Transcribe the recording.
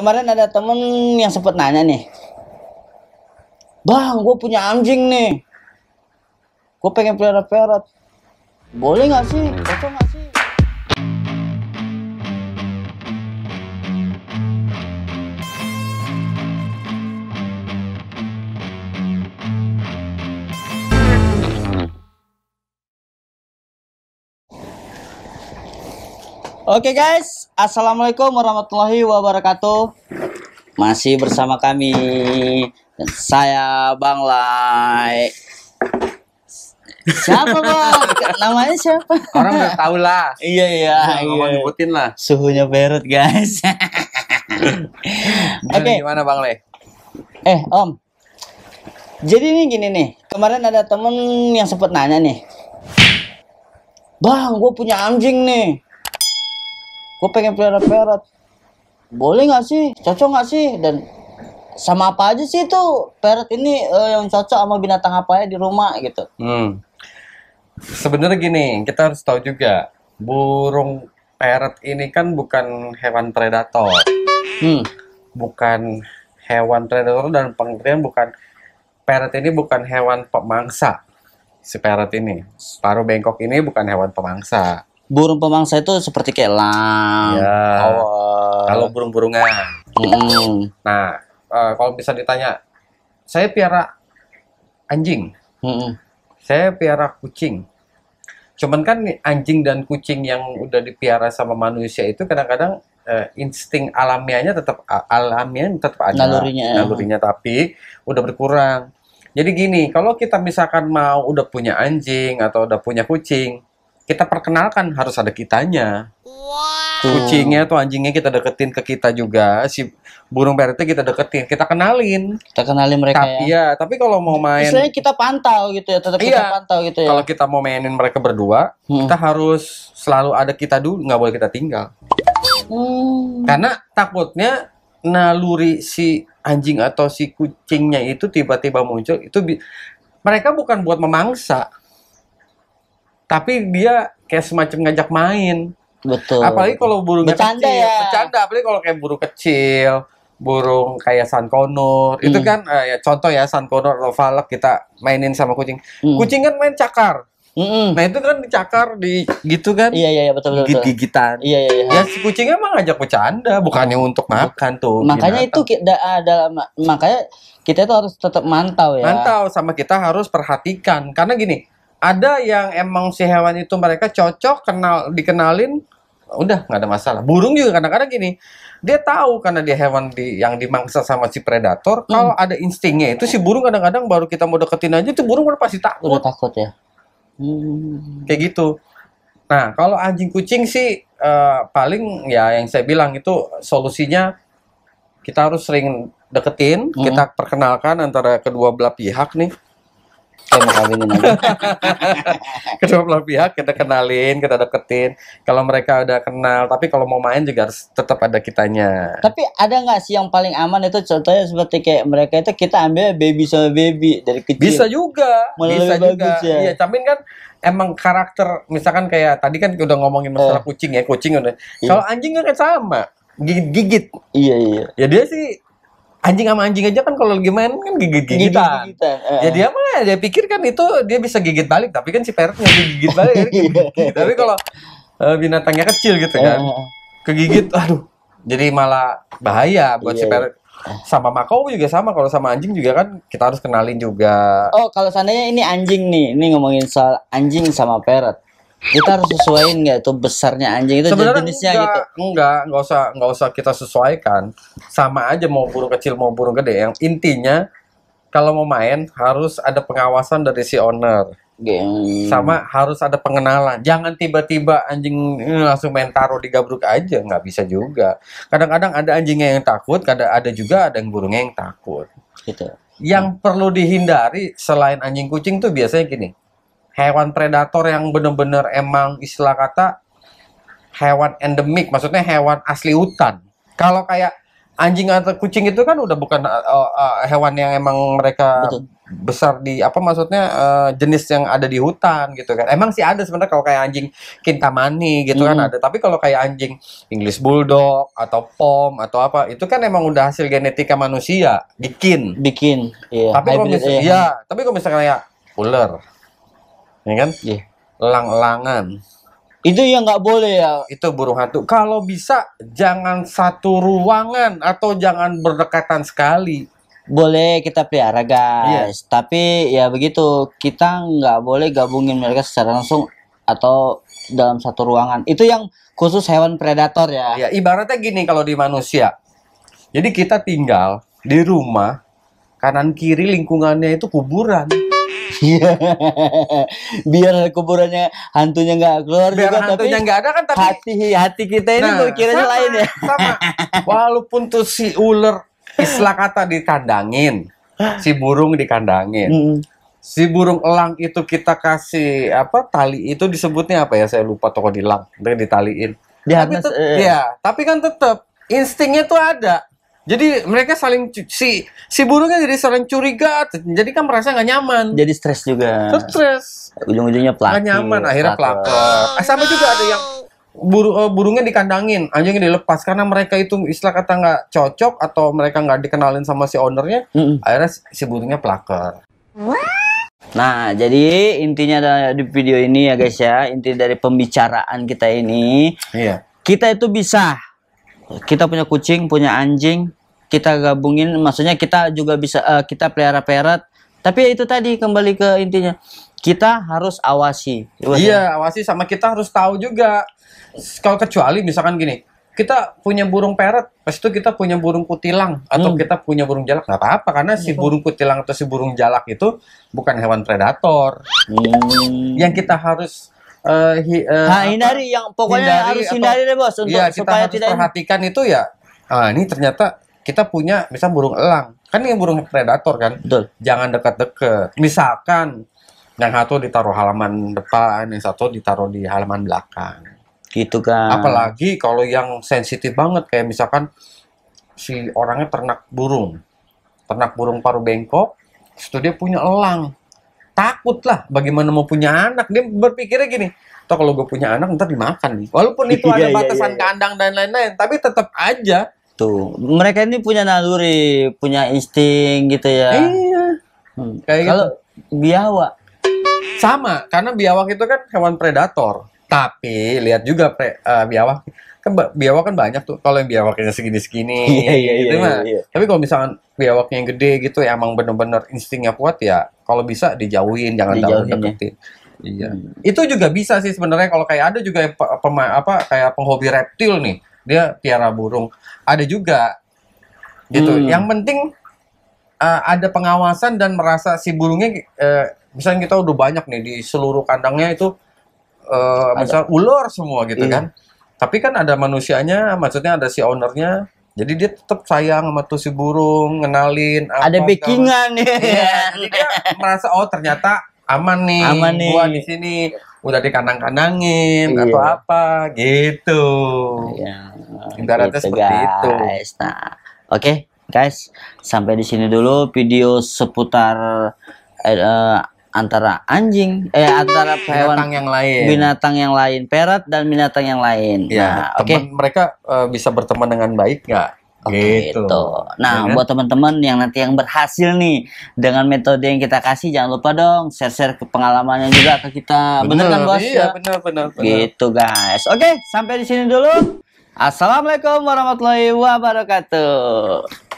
kemarin ada temen yang sempat nanya nih bang gue punya anjing nih gue pengen pelihara ferret boleh nggak sih cocok nggak Oke okay guys, assalamualaikum warahmatullahi wabarakatuh. Masih bersama kami dan saya Bang Lai. Siapa bang? Namanya siapa? Orang udah tahu lah. Iya iya. Ngomong iya. nyebutin lah. Suhunya Beirut guys. Oke. Okay. Gimana Bang Lai? Eh Om. Jadi nih gini nih. Kemarin ada temen yang sempat nanya nih. Bang, gue punya anjing nih gue pengen pelihara parrot boleh nggak sih cocok nggak sih dan sama apa aja sih itu parrot ini uh, yang cocok sama binatang apa ya di rumah gitu hmm. sebenarnya gini kita harus tahu juga burung parrot ini kan bukan hewan predator hmm. bukan hewan predator dan pengertian bukan parrot ini bukan hewan pemangsa si parrot ini paruh bengkok ini bukan hewan pemangsa burung pemangsa itu seperti kayak elang, ya. Oh. kalau burung burungnya Mm. Nah, uh, kalau bisa ditanya, saya piara anjing, mm. saya piara kucing. Cuman kan anjing dan kucing yang udah dipiara sama manusia itu kadang-kadang uh, insting alamiahnya tetap alamiah tetap ada nalurinya, nalurinya ya. tapi udah berkurang. Jadi gini, kalau kita misalkan mau udah punya anjing atau udah punya kucing, kita perkenalkan harus ada kitanya. Wow. Kucingnya atau anjingnya kita deketin ke kita juga, si burung peretnya kita deketin, kita kenalin. Kita kenalin mereka tapi, ya. Iya, tapi kalau mau main Misalnya kita pantau gitu ya, tetap iya, kita pantau gitu ya. Kalau kita mau mainin mereka berdua, hmm. kita harus selalu ada kita dulu, nggak boleh kita tinggal. Hmm. Karena takutnya naluri si anjing atau si kucingnya itu tiba-tiba muncul itu mereka bukan buat memangsa tapi dia kayak semacam ngajak main betul apalagi kalau burung bercanda kecil, ya bercanda apalagi kalau kayak burung kecil burung kayak konur, hmm. itu kan eh, ya contoh ya San atau falak kita mainin sama kucing hmm. kucing kan main cakar Mm-mm. Nah itu kan dicakar di gitu kan? Iya iya, iya betul betul. Gigit gigitan. Iya iya. iya. Ya si kucingnya emang ngajak bercanda, bukannya untuk makan tuh. Makanya binatang. itu kita ah, dalam makanya kita itu harus tetap mantau ya. Mantau sama kita harus perhatikan karena gini ada yang emang si hewan itu mereka cocok kenal dikenalin udah nggak ada masalah burung juga kadang-kadang gini dia tahu karena dia hewan di, yang dimangsa sama si predator hmm. kalau ada instingnya itu si burung kadang-kadang baru kita mau deketin aja itu burung udah kan pasti takut udah takut ya hmm. kayak gitu nah kalau anjing kucing sih uh, paling ya yang saya bilang itu solusinya kita harus sering deketin hmm. kita perkenalkan antara kedua belah pihak nih saya mau kawinin aja. Kedua belah pihak kita kenalin, kita deketin. Kalau mereka udah kenal, tapi kalau mau main juga harus tetap ada kitanya. Tapi ada nggak sih yang paling aman itu contohnya seperti kayak mereka itu kita ambil baby sama baby dari kecil. Bisa juga, Malah bisa juga. Ya. Iya, tapi kan emang karakter misalkan kayak tadi kan udah ngomongin masalah oh. kucing ya, kucing udah. Iya. Kalau anjing kan sama gigit gigit iya iya ya dia sih anjing sama anjing aja kan kalau lagi main kan gigit gigitan. gigitan. apa eh, eh, eh. Ya dia mah dia pikir kan itu dia bisa gigit balik, tapi kan si parrotnya gigit balik. Iya. gigit gigit. tapi kalau binatangnya kecil gitu kan, kegigit, aduh, jadi malah bahaya buat iya, si peret. Sama makau juga sama, kalau sama anjing juga kan kita harus kenalin juga. Oh, kalau seandainya ini anjing nih, ini ngomongin soal anjing sama peret kita harus sesuaiin nggak tuh besarnya anjing itu Sebenarnya jenisnya enggak, gitu enggak enggak usah enggak usah kita sesuaikan sama aja mau burung kecil mau burung gede yang intinya kalau mau main harus ada pengawasan dari si owner Game. sama harus ada pengenalan jangan tiba-tiba anjing eh, langsung main taruh di gabruk aja nggak bisa juga kadang-kadang ada anjingnya yang takut kadang ada juga ada yang burungnya yang takut gitu yang hmm. perlu dihindari selain anjing kucing tuh biasanya gini hewan predator yang benar-benar emang istilah kata hewan endemik, maksudnya hewan asli hutan. Kalau kayak anjing atau kucing itu kan udah bukan uh, uh, hewan yang emang mereka Betul. besar di apa maksudnya uh, jenis yang ada di hutan gitu kan. Emang sih ada sebenarnya kalau kayak anjing kintamani gitu kan hmm. kan ada, tapi kalau kayak anjing English bulldog atau pom atau apa itu kan emang udah hasil genetika manusia, bikin. Bikin. Iya. Tapi kalau misalnya, iya. tapi kalau misalnya kayak ular ya kan? Iya. Yeah. langan. langan Itu yang nggak boleh ya. Itu burung hantu. Kalau bisa jangan satu ruangan atau jangan berdekatan sekali. Boleh kita pelihara iya. guys, yeah. tapi ya begitu kita nggak boleh gabungin mereka secara langsung atau dalam satu ruangan. Itu yang khusus hewan predator ya. Ya, ibaratnya gini kalau di manusia. Jadi kita tinggal di rumah kanan kiri lingkungannya itu kuburan. Iya. Biar kuburannya hantunya nggak keluar Biar juga, hantunya nggak ada kan tapi hati hati kita ini nah, kiranya sama, lain ya. Sama. Walaupun tuh si ular istilah kata dikandangin, si burung dikandangin. -hmm. Si burung elang itu kita kasih apa tali itu disebutnya apa ya? Saya lupa toko di elang, ditaliin. Di tapi tetap, eh. ya, tapi kan tetap instingnya tuh ada jadi mereka saling si si burungnya jadi saling curiga, jadi kan merasa nggak nyaman. Jadi stres juga. Stres. Ujung-ujungnya pelakor. Nggak nyaman, akhirnya pelakor. Oh, Sama no. juga ada yang buru, eh, burungnya dikandangin, anjingnya dilepas karena mereka itu istilah kata nggak cocok atau mereka nggak dikenalin sama si ownernya, mm -mm. akhirnya si burungnya pelakor. Nah, jadi intinya di video ini ya guys ya, inti dari pembicaraan kita ini, iya. kita itu bisa, kita punya kucing, punya anjing, kita gabungin maksudnya kita juga bisa uh, kita pelihara peret, tapi ya itu tadi kembali ke intinya kita harus awasi. Iya. iya, awasi sama kita harus tahu juga. Kalau kecuali misalkan gini, kita punya burung peret, pas itu kita punya burung kutilang atau hmm. kita punya burung jalak nggak apa-apa karena si burung kutilang atau si burung jalak itu bukan hewan predator. Hmm. Yang kita harus uh, hi, uh, nah, hindari yang pokoknya hindari harus hindari atau, deh bos untuk ya, kita supaya harus tidak perhatikan itu ya. Ah, ini ternyata kita punya misal burung elang kan ini burung predator kan Betul. jangan dekat-dekat misalkan yang satu ditaruh halaman depan yang satu ditaruh di halaman belakang gitu kan apalagi kalau yang sensitif banget kayak misalkan si orangnya ternak burung ternak burung paruh bengkok itu dia punya elang takut lah bagaimana mau punya anak dia berpikirnya gini toh kalau gue punya anak ntar dimakan nih walaupun itu iya, ada iya, batasan iya, kandang dan lain-lain tapi tetap aja gitu. Mereka ini punya naluri, punya insting gitu ya. Iya. Hmm. kalau gitu. biawak sama karena biawak itu kan hewan predator. Tapi lihat juga pre, uh, biawak kan biawak kan banyak tuh kalau yang biawaknya segini-segini iya, iya, gitu iya, Iya, iya. Tapi kalau misalkan biawaknya yang gede gitu ya emang bener-bener instingnya kuat ya kalau bisa dijauhin jangan terlalu ya. deketin. Iya. Hmm. Itu juga bisa sih sebenarnya kalau kayak ada juga pema, apa kayak penghobi reptil nih dia piara burung ada juga gitu hmm. yang penting uh, ada pengawasan dan merasa si burungnya uh, misalnya kita udah banyak nih di seluruh kandangnya itu uh, eh, misal ular semua gitu hmm. kan tapi kan ada manusianya maksudnya ada si ownernya jadi dia tetap sayang sama tuh si burung, ngenalin. Apa, ada backingan ya. Iya, jadi dia merasa oh ternyata aman nih, aman nih. gua di sini udah dikandang-kandangin iya. atau apa gitu. Iya. gitu, seperti guys. itu. Nah, oke okay, guys, sampai di sini dulu video seputar eh, eh, antara anjing eh antara hewan binatang yang lain binatang yang lain perat dan binatang yang lain ya nah, oke. okay. mereka uh, bisa berteman dengan baik nggak Gitu. gitu. Nah, ya, kan? buat teman-teman yang nanti yang berhasil nih dengan metode yang kita kasih, jangan lupa dong share-share ke pengalamannya juga ke kita. Bener, bener kan, Bos? Iya, bener, bener, bener. Gitu, guys. Oke, sampai di sini dulu. Assalamualaikum warahmatullahi wabarakatuh.